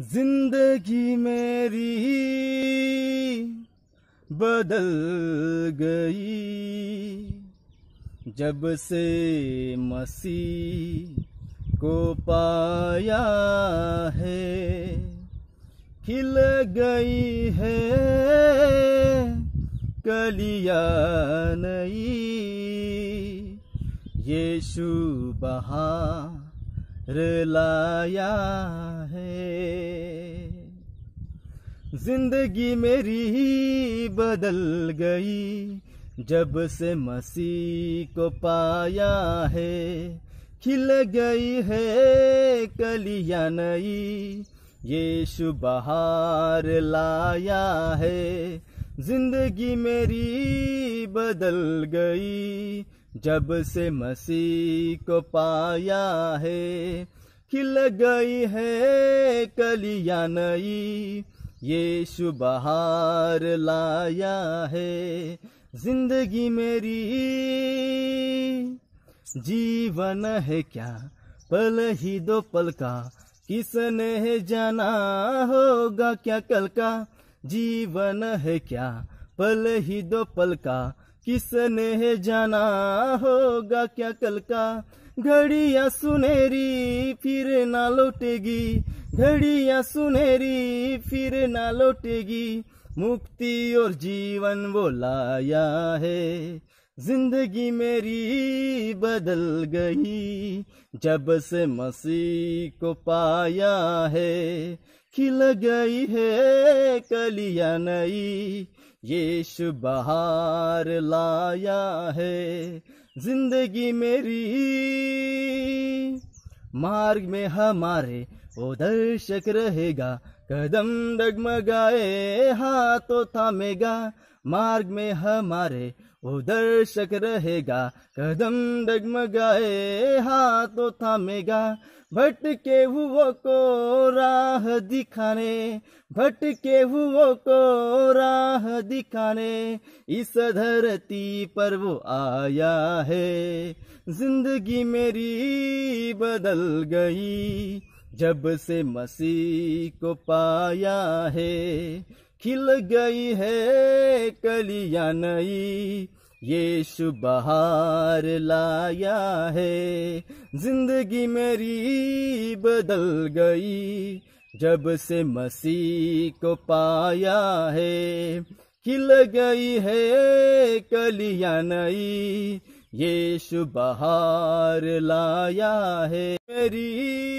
जिंदगी मेरी बदल गई जब से मसीह को पाया है खिल गई है कलिया नई ये बहा लाया है जिंदगी मेरी बदल गई जब से मसीह को पाया है खिल गई है कलिया नई ये बहार लाया है जिंदगी मेरी बदल गई जब से मसीह को पाया है खिल गई है कलिया नई ये शुबहार लाया है जिंदगी मेरी जीवन है क्या पल ही दो पल का किसने है जाना होगा क्या कल का जीवन है क्या पल ही दो पल का किसने जाना होगा क्या कल का घड़िया सुनेरी फिर ना लौटेगी घड़िया सुनेरी फिर ना लौटेगी मुक्ति और जीवन बोलाया है जिंदगी मेरी बदल गई जब से मसीह को पाया है खिल गई है कलिया नई यीशु बहार लाया है जिंदगी मेरी मार्ग में हमारे ओ दर्शक रहेगा कदम डगमगाए हाथों थामेगा मार्ग में हमारे वो दर्शक रहेगा कदम डगमगाए हाथ तो थामेगा भटके हुओ को राह दिखाने भटके हुओ को राह दिखाने इस धरती पर वो आया है जिंदगी मेरी बदल गई जब से मसीह को पाया है खिल गई है कलिया नई यीशु बहार लाया है जिंदगी मेरी बदल गई जब से मसीह को पाया है खिल गई है कलिया नई यीशु बहार लाया है मेरी